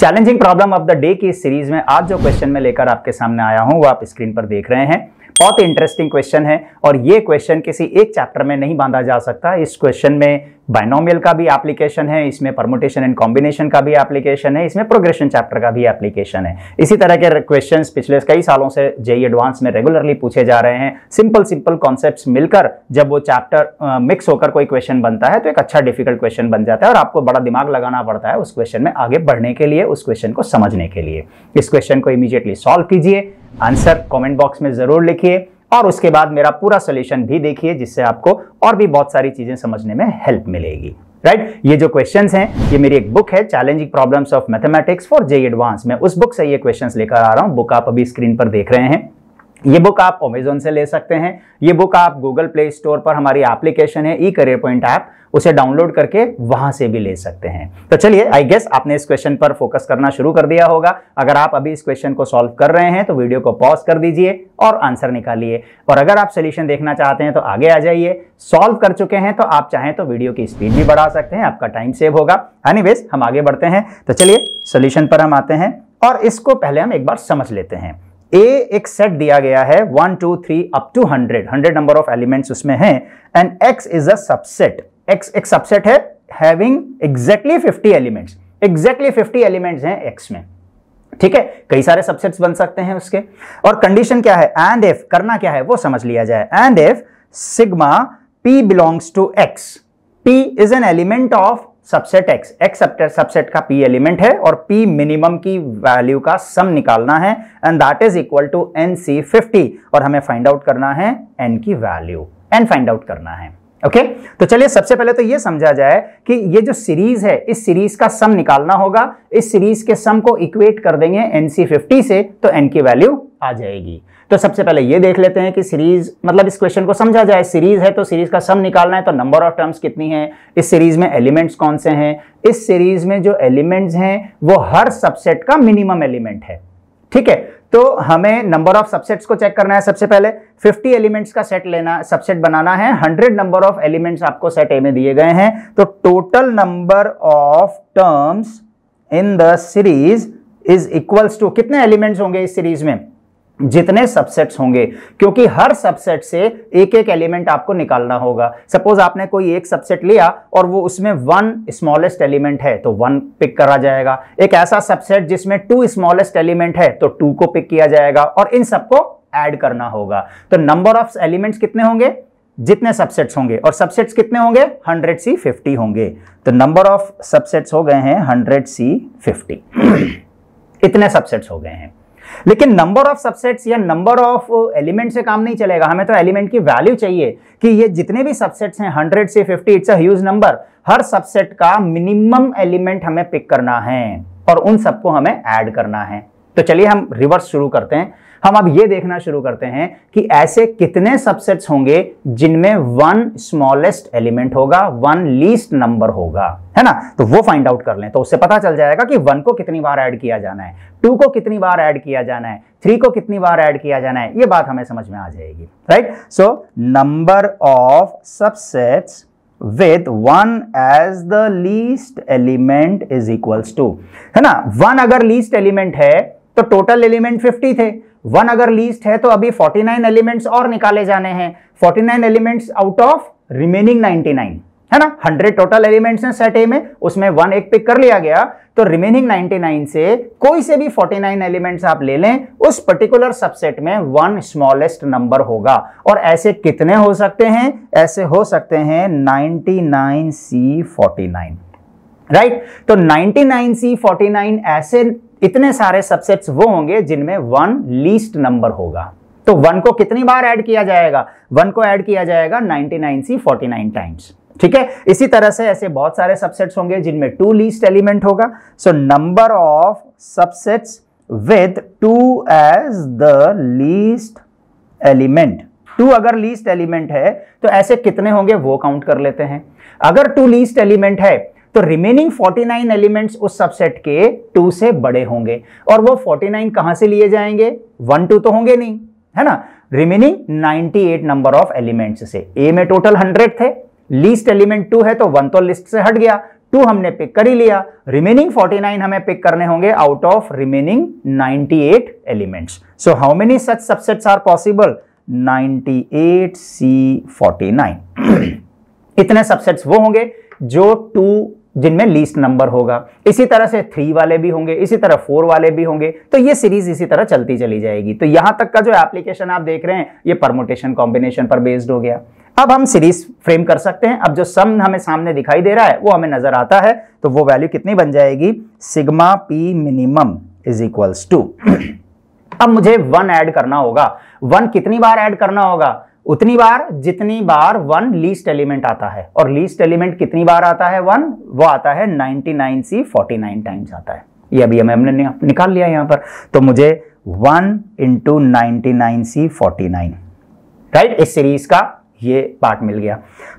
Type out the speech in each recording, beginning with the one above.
Challenging problem of the day की इस series में आज जो क्वेश्चन में लेकर आपके सामने आया हूं वो आप स्क्रीन पर देख रहे हैं बहुत इंटरेस्टिंग क्वेश्चन है और ये क्वेश्चन किसी एक चैप्टर में नहीं बांधा जा सकता इस क्वेश्चन में बायनोमियल का भी एप्लीकेशन है इसमें परमोटेशन एंड कॉम्बिनेशन का भी एप्लीकेशन है इसमें प्रोग्रेशन चैप्टर का भी एप्लीकेशन है इसी तरह के क्वेश्चन पिछले कई सालों से जेई एडवांस e में रेगुलरली पूछे जा रहे हैं सिंपल सिंपल कॉन्सेप्ट मिलकर जब वो चैप्टर मिक्स होकर कोई क्वेश्चन बनता है तो एक अच्छा डिफिकल्ट क्वेश्चन बन जाता है और आपको बड़ा दिमाग लगाना पड़ता है उस क्वेश्चन में आगे बढ़ने के लिए उस क्वेश्चन को समझने के लिए इस क्वेश्चन को इमीजिएटली सॉल्व कीजिए आंसर कमेंट बॉक्स में ज़रूर लिखिए और उसके बाद मेरा पूरा सोल्यूशन भी देखिए जिससे आपको और भी बहुत सारी चीज़ें समझने में हेल्प मिलेगी राइट right? ये जो क्वेश्चंस हैं ये मेरी एक बुक है challenging problems of mathematics for J advance मैं उस बुक से ये क्वेश्चंस लेकर आ रहा हूं बुक आप अभी स्क्रीन पर देख रहे हैं ये बुक आप अमेजोन से ले सकते हैं ये बुक आप गूगल प्ले स्टोर पर हमारी एप्लीकेशन है ई करियर पॉइंट ऐप उसे डाउनलोड करके वहां से भी ले सकते हैं तो चलिए आई गेस आपने इस क्वेश्चन पर फोकस करना शुरू कर दिया होगा अगर आप अभी इस क्वेश्चन को सॉल्व कर रहे हैं तो वीडियो को पॉज कर दीजिए और आंसर निकालिए और अगर आप सोल्यूशन देखना चाहते हैं तो आगे आ जाइए सॉल्व कर चुके हैं तो आप चाहें तो वीडियो की स्पीड भी बढ़ा सकते हैं आपका टाइम सेव होगा एनी हम आगे बढ़ते हैं तो चलिए सोल्यूशन पर हम आते हैं और इसको पहले हम एक बार समझ लेते हैं ए एक सेट दिया गया है one two three up to hundred hundred number of elements उसमें हैं and X is a subset X एक सबसेट है having exactly fifty elements exactly fifty elements हैं एक्स में ठीक है कई सारे सबसेट्स बन सकते हैं उसके और कंडीशन क्या है एंड एफ करना क्या है वो समझ लिया जाए and F sigma P belongs to X P is an element of subset X X subset का पी एलिमेंट है और पी मिनिमम की वैल्यू का सम निकालना है and that is equal to N C fifty और हमें फाइंड आउट करना है एन की वैल्यू एन फाइंड आउट करना है ओके तो चलिए सबसे पहले तो ये समझा जाए कि ये जो सीरीज है इस सीरीज का सम निकालना होगा इस सीरीज के सम को इक्वेट कर देंगे एनसी फिफ्टी से तो एन की वैल्यू आ जाएगी तो सबसे पहले ये देख लेते हैं कि सीरीज मतलब इस क्वेश्चन को समझा जाए सीरीज है तो सीरीज का सम निकालना है तो नंबर ऑफ टर्म्स कितनी है इस सीरीज में एलिमेंट्स कौन से हैं इस सीरीज में जो एलिमेंट्स हैं वो हर सबसेट का मिनिमम एलिमेंट है ठीक है तो हमें नंबर ऑफ सबसेट्स को चेक करना है सबसे पहले 50 एलिमेंट्स का सेट लेना सबसेट बनाना है 100 नंबर ऑफ एलिमेंट्स आपको सेट ए में दिए गए हैं तो total number of terms in the series is equals to कितने एलिमेंट्स होंगे इस सीरीज में जितने सबसेट्स होंगे क्योंकि हर सबसेट से एक एक एलिमेंट आपको निकालना होगा सपोज आपने कोई एक सबसेट लिया और वो उसमें वन स्मॉलेस्ट एलिमेंट है तो वन पिक करा जाएगा एक ऐसा सबसेट जिसमें टू स्मॉलेस्ट एलिमेंट है तो टू को पिक किया जाएगा और इन सबको ऐड करना होगा तो नंबर ऑफ एलिमेंट्स कितने होंगे जितने सबसेट्स होंगे और सबसेट्स कितने होंगे हंड्रेड सी फिफ्टी होंगे तो नंबर ऑफ सबसेट्स हो गए हैं हंड्रेड सी फिफ्टी इतने सबसेट्स हो गए हैं लेकिन नंबर ऑफ सबसेट्स या नंबर ऑफ एलिमेंट से काम नहीं चलेगा हमें तो एलिमेंट की वैल्यू चाहिए कि ये जितने भी सबसेट्स हैं hundred C fifty it's as number हर सबसेट का मिनिमम एलिमेंट हमें पिक करना है और उन सबको हमें ऐड करना है तो चलिए हम रिवर्स शुरू करते हैं हम अब ये देखना शुरू करते हैं कि ऐसे कितने सबसेट्स होंगे जिनमें वन स्मॉलेस्ट एलिमेंट होगा वन लीस्ट नंबर होगा है ना तो वो फाइंड आउट कर लें तो उससे पता चल जाएगा कि वन को कितनी बार ऐड किया जाना है टू को कितनी बार ऐड किया जाना है थ्री को कितनी बार ऐड किया जाना है ये बात हमें समझ में आ जाएगी right so number of subsets with one as the least element is equals to है ना वन अगर लीस्ट एलिमेंट है तो टोटल एलिमेंट 50 थे वन अगर लीस्ट है तो अभी 49 एलिमेंट्स और निकाले जाने हैं 49 एलिमेंट्स आउट ऑफ रिमेनिंग 99 है ना 100 टोटल एलिमेंट्स हैं सेट ए में उसमें वन एक पिक कर लिया गया तो रिमेनिंग 99 से कोई से भी 49 एलिमेंट्स आप ले लें उस पर्टिकुलर सबसेट में वन स्मॉलेस्ट नंबर होगा और ऐसे कितने हो सकते हैं ऐसे हो सकते हैं 99 सी 49 राइट right? तो 99 सी 49 ऐसे इतने सारे सबसेट्स वो होंगे जिनमें वन लीस्ट नंबर होगा तो वन को कितनी बार ऐड किया जाएगा वन को ऐड किया जाएगा 99 सी 49 टाइम्स ठीक है इसी तरह से ऐसे बहुत सारे सबसेट्स होंगे जिनमें टू लीस्ट एलिमेंट होगा so number of subsets with two as the least element two अगर लीस्ट एलिमेंट है तो ऐसे कितने होंगे वो काउंट कर लेते हैं अगर टू लीस्ट एलिमेंट है तो रिमेनिंग 49 एलिमेंट्स उस सबसेट के टू से बड़े होंगे और वो 49 नाइन कहां से लिए जाएंगे वन टू तो होंगे नहीं है ना रिमेनिंग 98 नंबर ऑफ एलिमेंट्स से ए में टोटल 100 थे लीस्ट एलिमेंट टू है तो वन तो लिस्ट से हट गया टू हमने पिक कर ही लिया रिमेनिंग 49 हमें पिक करने होंगे आउट ऑफ रिमेनिंग 98 एलिमेंट्स so how many such subsets are possible 98 C 49 इतने सबसेट्स वो होंगे जो टू जिनमें लीस्ट नंबर होगा इसी तरह से थ्री वाले भी होंगे इसी तरह फोर वाले भी होंगे तो ये सीरीज इसी तरह चलती चली जाएगी तो यहां तक का जो एप्लीकेशन आप देख रहे हैं ये परमोटेशन कॉम्बिनेशन पर बेस्ड हो गया अब हम सीरीज फ्रेम कर सकते हैं अब जो सम हमें सामने दिखाई दे रहा है वो हमें नजर आता है तो वो वैल्यू कितनी बन जाएगी sigma P minimum is equals to अब मुझे वन ऐड करना होगा वन कितनी बार ऐड करना होगा उतनी बार जितनी बार वन लीस्ट एलिमेंट आता है और लीस्ट एलिमेंट कितनी बार आता है वन वो आता है 99 सी 49 टाइम्स आता है ये अभी हमें हमने निकाल लिया यहां पर तो मुझे one into nine C forty right इस सीरीज का ये पार्ट मिल गया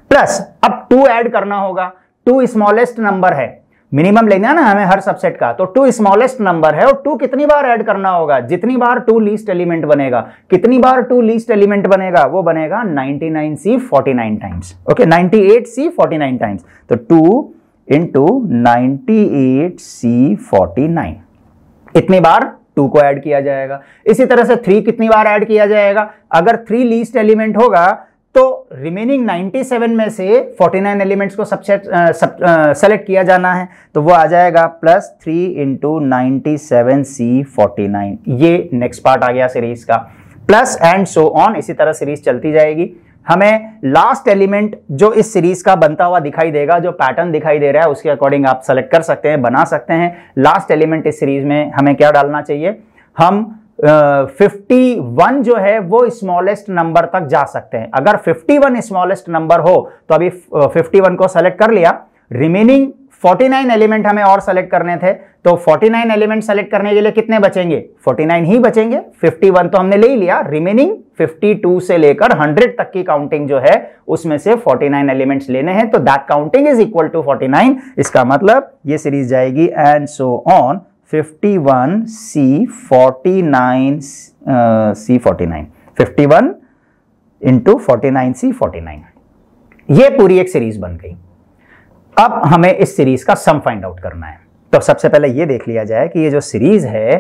प्लस अब टू ऐड करना होगा टू स्मॉलेस्ट नंबर है मिनिमम लेना ना हमें हर सबसेट का तो टू स्मॉलेस्ट नंबर है और टू कितनी बार ऐड करना होगा जितनी बार टू लीस्ट एलिमेंट बनेगा कितनी बार टू लीस्ट एलिमेंट बनेगा वो बनेगा 99 C 49 times okay 98 C 49 times तो two into ninety C forty इतनी बार टू को ऐड किया जाएगा इसी तरह से थ्री कितनी बार ऐड किया जाएगा अगर थ्री लीस्ट एलिमेंट होगा तो रिमेनिंग 97 में से 49 एलिमेंट्स को सबसे सेलेक्ट uh, uh, किया जाना है तो वो आ जाएगा plus three into ninety seven C forty ये नेक्स्ट पार्ट आ गया सीरीज का प्लस एंड सो ऑन इसी तरह सीरीज चलती जाएगी हमें लास्ट एलिमेंट जो इस सीरीज का बनता हुआ दिखाई देगा जो पैटर्न दिखाई दे रहा है उसके अकॉर्डिंग आप सेलेक्ट कर सकते हैं बना सकते हैं लास्ट एलिमेंट इस सीरीज में हमें क्या डालना चाहिए हम फिफ्टी uh, वन जो है वो स्मॉलेस्ट नंबर तक जा सकते हैं अगर फिफ्टी वन स्मॉलेस्ट नंबर हो तो अभी फिफ्टी वन को सेलेक्ट कर लिया रिमेनिंग फोर्टी नाइन एलिमेंट हमें और सेलेक्ट करने थे तो फोर्टी नाइन एलिमेंट सेलेक्ट करने के लिए कितने बचेंगे फोर्टी नाइन ही बचेंगे फिफ्टी वन तो हमने ले लिया रिमेनिंग फिफ्टी टू से लेकर हंड्रेड तक की काउंटिंग जो है उसमें से फोर्टी नाइन एलिमेंट्स लेने हैं तो that counting is equal to forty nine इसका मतलब ये सीरीज जाएगी and so on fifty one C forty nine C forty nine fifty one into forty nine C forty nine ये पूरी एक सीरीज बन गई अब हमें इस सीरीज का सम फाइंड आउट करना है तो सबसे पहले ये देख लिया जाए कि ये जो सीरीज है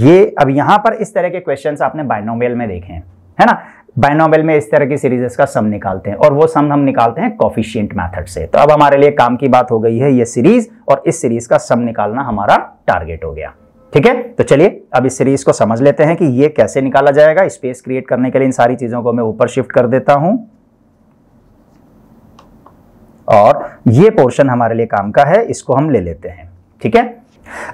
ये अब यहां पर इस तरह के क्वेश्चंस आपने बाइनोमियल में देखे हैं है ना बाइनोबेल में इस तरह की सीरीजेस का सम निकालते हैं और वो सम हम निकालते हैं कॉफिशियंट मैथड से तो अब हमारे लिए काम की बात हो गई है ये सीरीज और इस सीरीज का सम निकालना हमारा टारगेट हो गया ठीक है तो चलिए अब इस सीरीज को समझ लेते हैं कि ये कैसे निकाला जाएगा स्पेस क्रिएट करने के लिए इन सारी चीजों को मैं ऊपर शिफ्ट कर देता हूं और ये पोर्शन हमारे लिए काम का है इसको हम ले लेते हैं ठीक है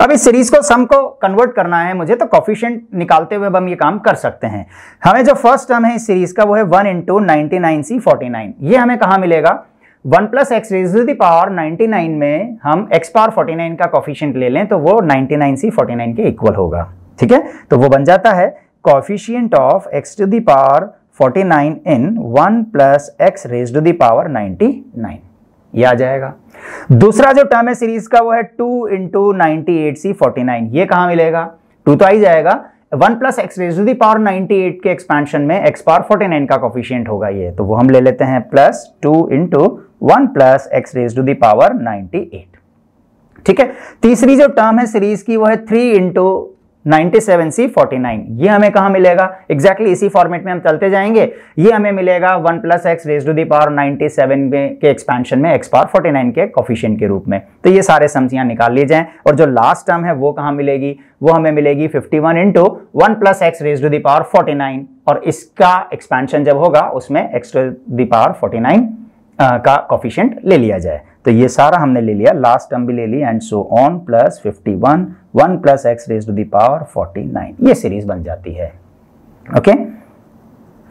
अब इस सीरीज को सम को कन्वर्ट करना है मुझे तो कॉफिशियंट निकालते हुए हम ये काम कर सकते हैं हमें जो फर्स्ट टर्म है इस सीरीज का वो है one into ninety C forty ये हमें कहाँ मिलेगा one plus x raise the power 99 में हम एक्स पावर 49 का कॉफिशियंट ले लें तो वो 99 सी 49 के इक्वल होगा ठीक है तो वो बन जाता है coefficient of x to the power 49 in one plus x raise to the power 99 ये आ जाएगा दूसरा जो टर्म है सीरीज का वो है two into ninety eight C forty nine ये कहा मिलेगा टू तो आई जाएगा one plus x raise the power ninety eight के एक्सपेंशन में एक्स पावर फोर्टी नाइन का कॉफिशियंट होगा ये तो वो हम ले लेते हैं plus two into one plus x raise to the power ninety eight ठीक है तीसरी जो टर्म है सीरीज की वो है थ्री इंटू 97C49 ये हमें कहा मिलेगा एग्जैक्टली exactly इसी फॉर्मेट में हम चलते जाएंगे ये हमें मिलेगा 1 plus x raise to the power 97 में के एक्सपेंशन में एक्स पावर 49 के कॉफिशियन के रूप में तो ये सारे सम्स यहाँ निकाल लिए जाए और जो लास्ट टर्म है वो कहाँ मिलेगी वो हमें मिलेगी 51 one into one plus x raise to the power 49 और इसका एक्सपेंशन जब होगा उसमें एक्स टू दावर 49 का कॉफिशेंट ले लिया जाए तो ये सारा हमने ले लिया लास्ट टर्म भी ले ली and so on plus fifty one one plus x raise to the power forty nine ये सीरीज बन जाती है okay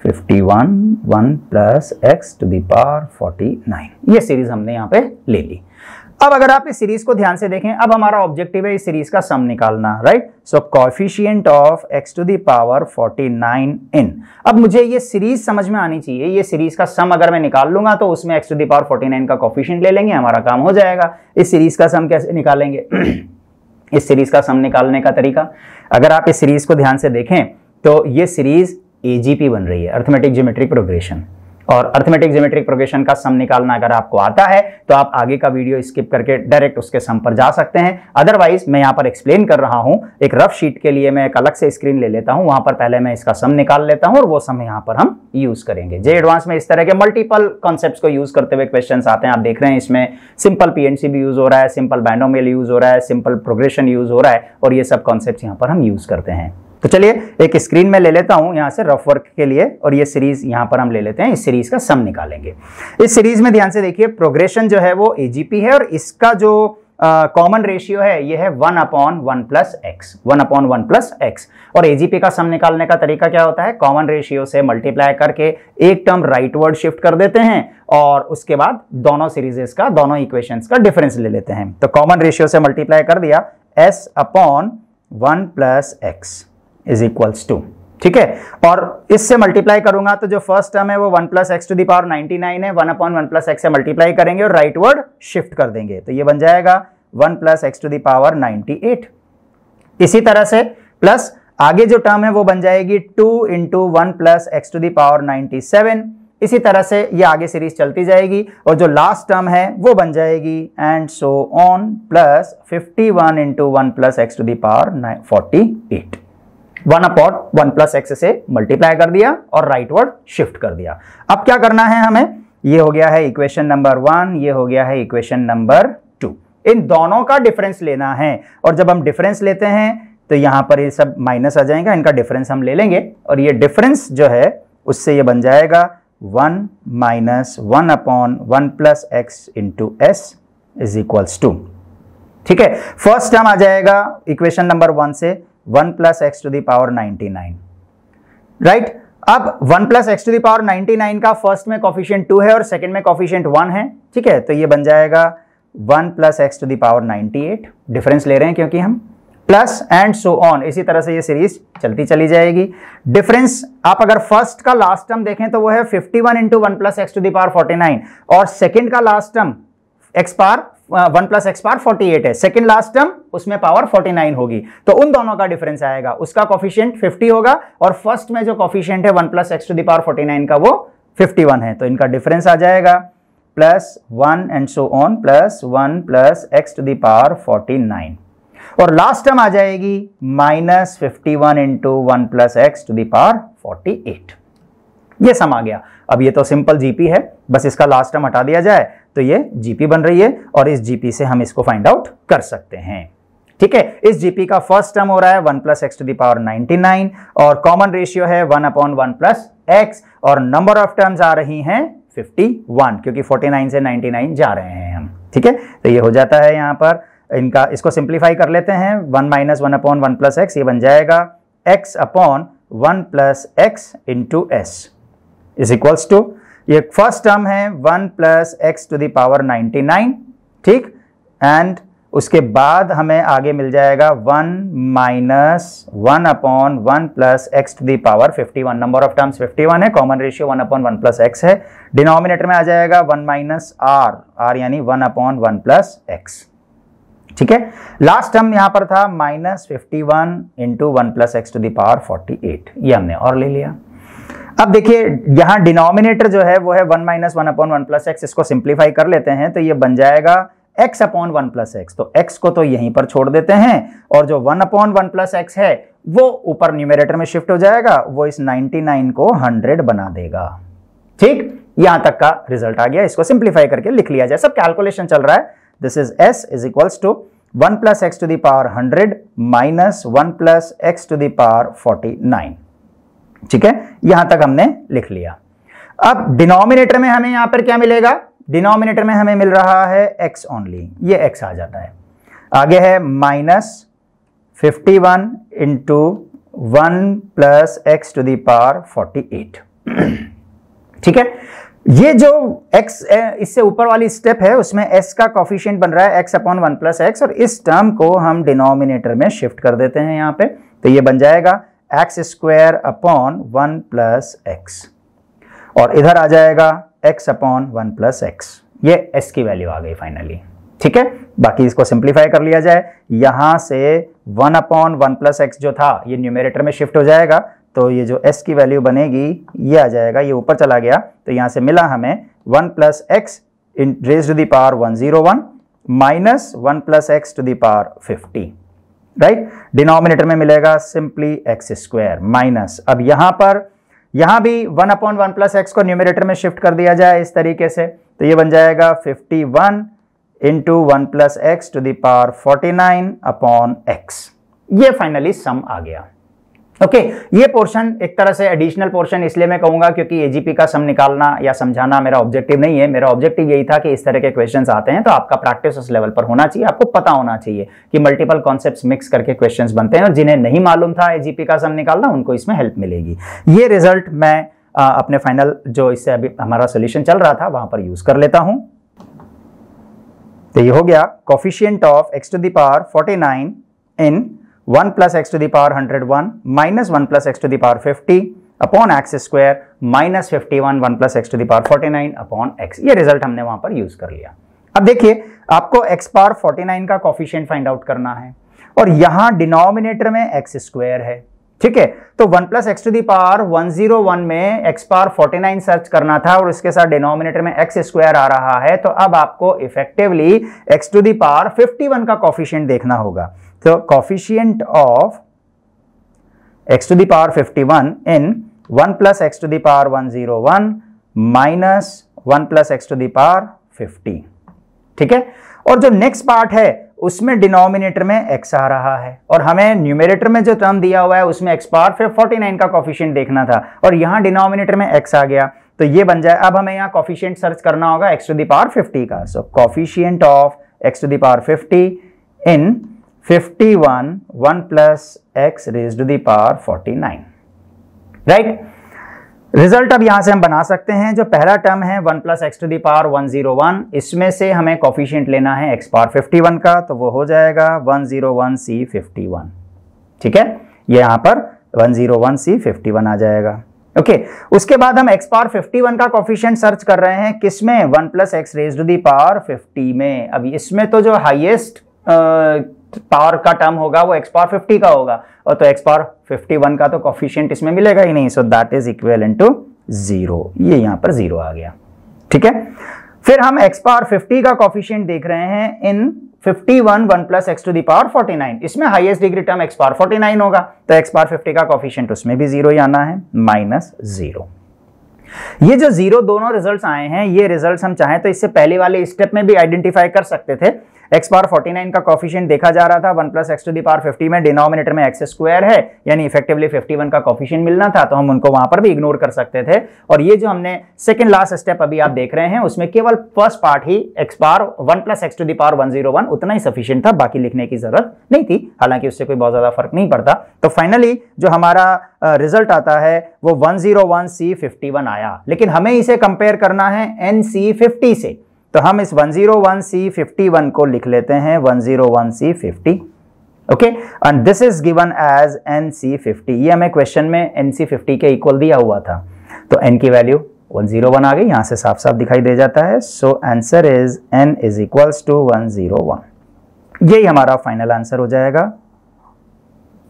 fifty one one plus x to the power forty nine ये सीरीज हमने यहाँ पे ले ली अब अगर आप इस सीरीज को ध्यान से देखें अब हमारा ऑब्जेक्टिव है इस सीरीज का सम निकालना right so coefficient of x to the power nine in अब मुझे ये सीरीज समझ में आनी चाहिए ये सीरीज का सम अगर मैं निकाल लूंगा तो उसमें एक्स टू दावर नाइन का कॉफिशियंट ले लेंगे हमारा काम हो जाएगा इस सीरीज का सम कैसे निकालेंगे इस सीरीज का सम निकालने का तरीका अगर आप इस सीरीज को ध्यान से देखें तो ये सीरीज एजीपी बन रही है अर्थमेटिक ज्योमेट्रिक प्रोग्रेशन और अर्थमेटिक जोमेट्रिक प्रोग्रेशन का सम निकालना अगर आपको आता है तो आप आगे का वीडियो स्किप करके डायरेक्ट उसके सम पर जा सकते हैं अदरवाइज मैं यहाँ पर एक्सप्लेन कर रहा हूँ एक रफ शीट के लिए मैं एक अलग से स्क्रीन ले लेता हूँ वहाँ पर पहले मैं इसका सम निकाल लेता हूँ और वो सम यहाँ पर हम यूज करेंगे जे एडवांस में इस तरह के मल्टीपल कॉन्सेप्ट को यूज करते हुए क्वेश्चन आते हैं आप देख रहे हैं इसमें सिंपल पीएनसी भी यूज हो रहा है सिंपल बैंडोमेल यूज हो रहा है सिंपल प्रोग्रेशन यूज हो रहा है और ये सब कॉन्सेप्ट यहाँ पर हम यूज करते हैं तो चलिए एक स्क्रीन में ले लेता हूं यहां से रफ वर्क के लिए और ये सीरीज यहां पर हम ले लेते हैं इस सीरीज का सम निकालेंगे इस सीरीज में ध्यान से देखिए प्रोग्रेशन जो है वो एजीपी है और इसका जो कॉमन uh, रेशियो है ये है one upon one plus x one upon one plus x और एजीपी का सम निकालने का तरीका क्या होता है कॉमन रेशियो से मल्टीप्लाई करके एक टर्म राइट वर्ड शिफ्ट कर देते हैं और उसके बाद दोनों सीरीजेस का दोनों इक्वेशंस का डिफरेंस ले लेते हैं तो कॉमन रेशियो से मल्टीप्लाई कर दिया S upon one plus x is equals to ठीक है और इससे मल्टीप्लाई करूंगा तो जो फर्स्ट टर्म है वो one plus x to the power ninety nine है one upon one plus x से मल्टीप्लाई करेंगे और राइट वर्ड शिफ्ट कर देंगे तो ये बन जाएगा one plus x to the power ninety eight इसी तरह से प्लस आगे जो टर्म है वो बन जाएगी two into one plus x to the power ninety seven इसी तरह से ये आगे सीरीज चलती जाएगी और जो लास्ट टर्म है वो बन जाएगी and so on plus fifty one into one plus x to the power forty eight one upon one plus x से मल्टीप्लाई कर दिया और राइट वर्ड शिफ्ट कर दिया अब क्या करना है हमें ये हो गया है इक्वेशन नंबर वन ये हो गया है इक्वेशन नंबर टू इन दोनों का डिफरेंस लेना है और जब हम डिफरेंस लेते हैं तो यहां पर ये सब माइनस आ जाएगा इनका डिफरेंस हम ले लेंगे और ये डिफरेंस जो है उससे ये बन जाएगा one minus one upon one plus x into S is equals to ठीक है फर्स्ट टर्म आ जाएगा इक्वेशन नंबर वन से one plus x to the power ninety nine right अब one plus x to the power ninety nine का first में coefficient two है और सेकेंड में कॉफिशियंट वन है ठीक है तो ये बन जाएगा one plus x to the power ninety eight difference ले रहे हैं क्योंकि हम प्लस एंड सो ऑन इसी तरह से ये सीरीज चलती चली जाएगी डिफरेंस आप अगर फर्स्ट का लास्ट टर्म देखें तो वो है 51 one into one plus x to the power forty और सेकेंड का last term x power one plus x power forty eight है सेकेंड लास्ट टर्म उसमें पावर फोर्टी नाइन होगी तो उन दोनों का डिफरेंस आएगा उसका कॉफिशियंट फिफ्टी होगा और फर्स्ट में जो कॉफिशियंट है one plus x to the power forty nine का वो फिफ्टी वन है तो इनका डिफरेंस आ जाएगा plus one and so on plus one plus x to the power forty nine और लास्ट टर्म आ जाएगी minus fifty one into one plus x to the power forty eight ये सम आ गया अब ये तो सिंपल जीपी है बस इसका लास्ट टर्म हटा दिया जाए तो ये जीपी बन रही है और इस जीपी से हम इसको फाइंड आउट कर सकते हैं ठीक है इस जीपी का फर्स्ट टर्म हो रहा है one plus x to the power ninety nine और कॉमन रेशियो है one upon one plus x और नंबर ऑफ टर्म्स आ रही हैं फिफ्टी वन क्योंकि फोर्टी नाइन से नाइनटी नाइन जा रहे हैं हम ठीक है तो ये हो जाता है यहां पर इनका इसको सिंप्लीफाई कर लेते हैं one minus one upon one plus x ये बन जाएगा x upon one plus x into S is equals to ये फर्स्ट टर्म है one plus x to the power ninety nine ठीक एंड उसके बाद हमें आगे मिल जाएगा one minus one upon one plus x to the power fifty one number of terms fifty one है common ratio one upon one plus x है denominator में आ जाएगा वन माइनस आर आर यानी one upon one plus x ठीक है last term यहां पर था minus fifty one into one plus x to the power forty eight ये हमने और ले लिया अब देखिए यहां डिनोमिनेटर जो है वो है one minus one upon one plus x इसको सिंप्लीफाई कर लेते हैं तो ये बन जाएगा x upon one plus x तो एक्स को तो यहीं पर छोड़ देते हैं और जो one upon one plus x है वो ऊपर न्यूमिनेटर में शिफ्ट हो जाएगा वो इस 99 को 100 बना देगा ठीक यहां तक का रिजल्ट आ गया इसको सिंप्लीफाई करके लिख लिया जाए सब कैलकुलेशन चल रहा है this is S is equals to one plus x to the power hundred minus one plus x to the power forty nine ठीक है यहां तक हमने लिख लिया अब डिनोमिनेटर में हमें यहां पर क्या मिलेगा डिनोमिनेटर में हमें मिल रहा है एक्स ओनली ये x आ जाता है आगे है minus fifty one into one plus x to the power forty eight ठीक है ये जो x इससे ऊपर वाली स्टेप है उसमें s का कॉफिशियंट बन रहा है x upon one plus x और इस टर्म को हम डिनोमिनेटर में शिफ्ट कर देते हैं यहां पे तो ये बन जाएगा x square upon one plus x और इधर आ जाएगा x upon one plus x ये एस की वैल्यू आ गई फाइनली ठीक है बाकी इसको सिंप्लीफाई कर लिया जाए यहां से one upon one plus x जो था ये न्यूमेरेटर में शिफ्ट हो जाएगा तो ये जो एस की वैल्यू बनेगी ये आ जाएगा ये ऊपर चला गया तो यहां से मिला हमें one plus x in raise to the power one zero one minus one plus x to the power fifty right right? Denominator में मिलेगा सिंपली एक्स स्क्वायर माइनस अब यहां पर यहां भी one upon one plus x को न्यूमिनेटर में शिफ्ट कर दिया जाए इस तरीके से तो ये बन जाएगा fifty one into one plus x to the power forty nine upon x ये फाइनली सम आ गया ओके okay, ये पोर्शन एक तरह से एडिशनल पोर्शन इसलिए मैं कहूंगा क्योंकि एजीपी का सम निकालना या समझाना मेरा ऑब्जेक्टिव नहीं है मेरा ऑब्जेक्टिव यही था कि इस तरह के क्वेश्चन आते हैं तो आपका प्रैक्टिस उस लेवल पर होना चाहिए आपको पता होना चाहिए कि मल्टीपल कॉन्सेप्ट मिक्स करके क्वेश्चन बनते हैं और जिन्हें नहीं मालूम था एजीपी का सम निकालना उनको इसमें हेल्प मिलेगी ये रिजल्ट मैं आ, अपने फाइनल जो इससे अभी हमारा सोल्यूशन चल रहा था वहां पर यूज कर लेता हूं तो ये हो गया coefficient of x to power forty nine in 1 plus x to the power 101 minus 1 plus x to the power 50 upon x square minus fifty one one plus x to the power forty nine upon x ये result हमने वहां पर use कर लिया अब देखिए आपको x power forty nine का कॉफिशियंट फाइंड आउट करना है और यहां डिनोमिनेटर में एक्स स्क्वायर है ठीक है तो one plus x to the power one zero one में x power forty nine search करना था और इसके साथ डिनोमिनेटर में एक्स स्क्वायर आ रहा है तो अब आपको effectively x to the power fifty one का कॉफिशियंट देखना होगा तो coefficient of x to the power fifty one in one plus x to the power one zero one minus one plus x to the power fifty ठीक है और जो next part है उसमें डिनोमिनेटर में एक्स आ रहा है और हमें न्यूमिनेटर में जो टर्म दिया हुआ है उसमें एक्स पावर फिर नाइन का कॉफिशियंट देखना था और यहाँ डिनोमिनेटर में एक्स आ गया तो ये बन जाए अब हमें यहाँ कॉफिशियंट सर्च करना होगा x to the power fifty का so coefficient of x to the power fifty in fifty one one plus x raise to the power forty nine right result अब यहां से हम बना सकते हैं जो पहला टर्म है one plus x to the power one zero one इसमें से हमें कॉफिशियंट लेना है एक्स पावर फिफ्टी वन का तो वो हो जाएगा one zero one C fifty one ठीक है ये यहां पर one zero one C fifty one आ जाएगा ओके okay, उसके बाद हम एक्स पावर वन का कॉफिशियंट सर्च कर रहे हैं किसमें one plus x raise to the power fifty में अब इसमें तो जो हाइएस्ट पावर का टर्म होगा वो एक्स पावर फिफ्टी का होगा और तो एक्स पावर फिफ्टी वन का तो कॉफिशियंट इसमें मिलेगा ही नहीं so that is in to zero यहां पर जीरो आ गया ठीक है फिर हम एक्स पावर फिफ्टी का कॉफिशियंट देख रहे हैं in 51 one plus x to 49 इसमें highest degree term x power 49 होगा तो एक्स पावर 50 का कॉफिशियंट उसमें भी जीरो ही आना है माइनस जीरो ये जो जीरो दोनों रिजल्ट्स आए हैं ये रिजल्ट्स हम चाहें तो इससे पहले वाले स्टेप में भी आइडेंटिफाई कर सकते थे एक्स पार फोर्टी नाइन का कॉफिशियंट देखा जा रहा था one plus x to the power fifty में डिनोमिनेटर में एक्स स्क्वायर है यानी इफेक्टिवली फिफ्टी वन का कॉफिशियंट मिलना था तो हम उनको वहां पर भी इग्नोर कर सकते थे और ये जो हमने सेकेंड लास्ट स्टेप अभी आप देख रहे हैं उसमें केवल फर्स्ट पार्ट ही x power one plus x to the power one zero one उतना ही सफिशियंट था बाकी लिखने की जरूरत नहीं थी हालांकि उससे कोई बहुत ज्यादा फर्क नहीं पड़ता तो फाइनली जो हमारा रिजल्ट आता है वो one zero one C fifty one आया लेकिन हमें इसे कंपेयर करना है एन सी फिफ्टी से तो हम इस 101C51 को लिख लेते हैं 101C50 okay and this is given as NC50 ये हमें क्वेश्चन में NC50 के इक्वल दिया हुआ था तो n की वैल्यू 101 आ गई यहां से साफ साफ दिखाई दे जाता है so answer is n is equals to 101 यही हमारा फाइनल आंसर हो जाएगा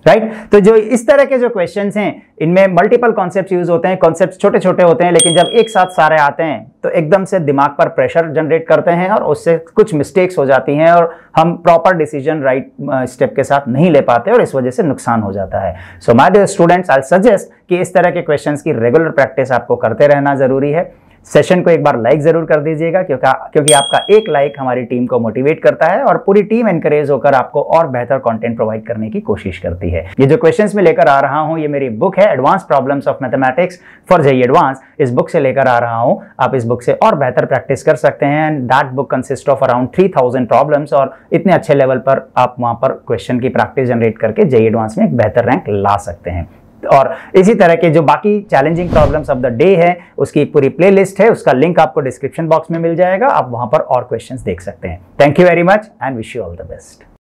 राइट right? तो जो इस तरह के जो क्वेश्चन हैं इनमें मल्टीपल कॉन्सेप्ट यूज होते हैं कॉन्सेप्ट छोटे छोटे होते हैं लेकिन जब एक साथ सारे आते हैं तो एकदम से दिमाग पर प्रेशर जनरेट करते हैं और उससे कुछ मिस्टेक्स हो जाती हैं और हम प्रॉपर डिसीजन राइट स्टेप के साथ नहीं ले पाते और इस वजह से नुकसान हो जाता है so my dear students I suggest कि इस तरह के क्वेश्चन की रेगुलर प्रैक्टिस आपको करते रहना जरूरी है सेशन को एक बार लाइक जरूर कर दीजिएगा क्योंकि क्योंकि आपका एक लाइक हमारी टीम को मोटिवेट करता है और पूरी टीम एनकरेज होकर आपको और बेहतर कंटेंट प्रोवाइड करने की कोशिश करती है ये जो क्वेश्चंस में लेकर आ रहा हूँ ये मेरी बुक है advance problems of mathematics for JEE advance इस बुक से लेकर आ रहा हूँ आप इस बुक से और बेहतर प्रैक्टिस कर सकते हैं that book consist of around three problems और इतने अच्छे लेवल पर आप वहाँ पर क्वेश्चन की प्रैक्टिस जनरेट करके जय एडवांस e में एक बेहतर रैंक ला सकते हैं और इसी तरह के जो बाकी challenging problems of the day है उसकी पूरी प्लेलिस्ट है उसका लिंक आपको डिस्क्रिप्शन बॉक्स में मिल जाएगा आप वहां पर और क्वेश्चंस देख सकते हैं thank you very much and wish you all the best